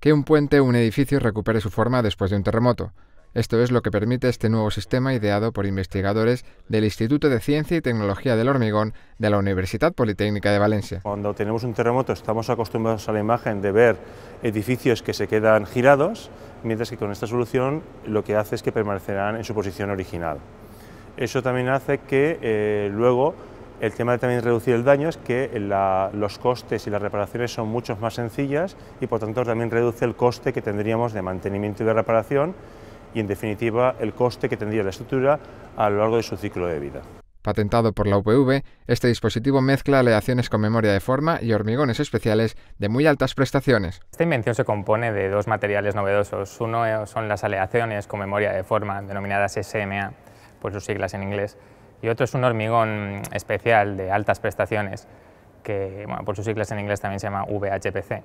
que un puente o un edificio recupere su forma después de un terremoto. Esto es lo que permite este nuevo sistema ideado por investigadores del Instituto de Ciencia y Tecnología del Hormigón de la Universidad Politécnica de Valencia. Cuando tenemos un terremoto estamos acostumbrados a la imagen de ver edificios que se quedan girados, mientras que con esta solución lo que hace es que permanecerán en su posición original. Eso también hace que eh, luego el tema de también reducir el daño es que los costes y las reparaciones son mucho más sencillas y por tanto también reduce el coste que tendríamos de mantenimiento y de reparación y en definitiva el coste que tendría la estructura a lo largo de su ciclo de vida. Patentado por la UPV, este dispositivo mezcla aleaciones con memoria de forma y hormigones especiales de muy altas prestaciones. Esta invención se compone de dos materiales novedosos. Uno eh, son las aleaciones con memoria de forma, denominadas SMA, por sus siglas en inglés, y otro es un hormigón especial de altas prestaciones, que por sus siglas en inglés también se llama VHPC.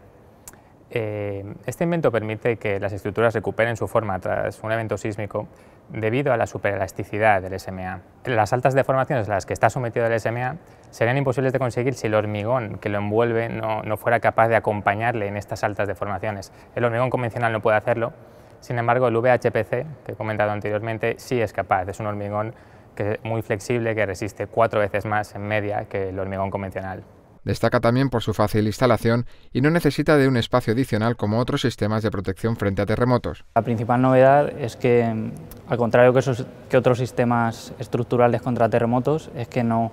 Eh, este invento permite que las estructuras recuperen su forma tras un evento sísmico debido a la superelasticidad del SMA. Las altas deformaciones a las que está sometido el SMA serían imposibles de conseguir si el hormigón que lo envuelve no, no fuera capaz de acompañarle en estas altas deformaciones. El hormigón convencional no puede hacerlo, sin embargo el VHPC, que he comentado anteriormente, sí es capaz, es un hormigón que es muy flexible, que resiste cuatro veces más en media que el hormigón convencional. Destaca también por su fácil instalación y no necesita de un espacio adicional como otros sistemas de protección frente a terremotos. La principal novedad es que, al contrario que, que otros sistemas estructurales contra terremotos, es que no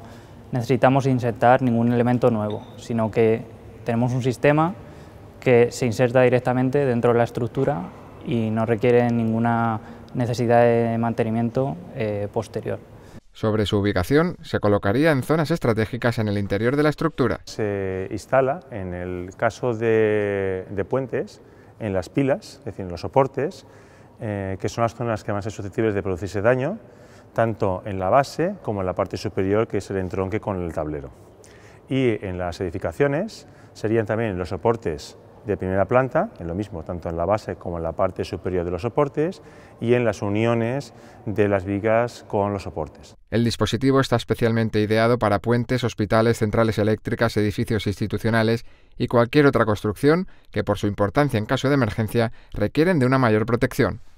necesitamos insertar ningún elemento nuevo, sino que tenemos un sistema que se inserta directamente dentro de la estructura y no requiere ninguna necesidad de mantenimiento eh, posterior. Sobre su ubicación, se colocaría en zonas estratégicas en el interior de la estructura. Se instala, en el caso de, puentes, en las pilas, es decir, en los soportes, eh, que son las zonas que van a ser susceptibles de producirse daño, tanto en la base como en la parte superior, que es el entronque con el tablero. Y en las edificaciones serían también los soportes de primera planta, en lo mismo, tanto en la base como en la parte superior de los soportes y en las uniones de las vigas con los soportes. El dispositivo está especialmente ideado para puentes, hospitales, centrales eléctricas, edificios institucionales y cualquier otra construcción que por su importancia en caso de emergencia requieren de una mayor protección.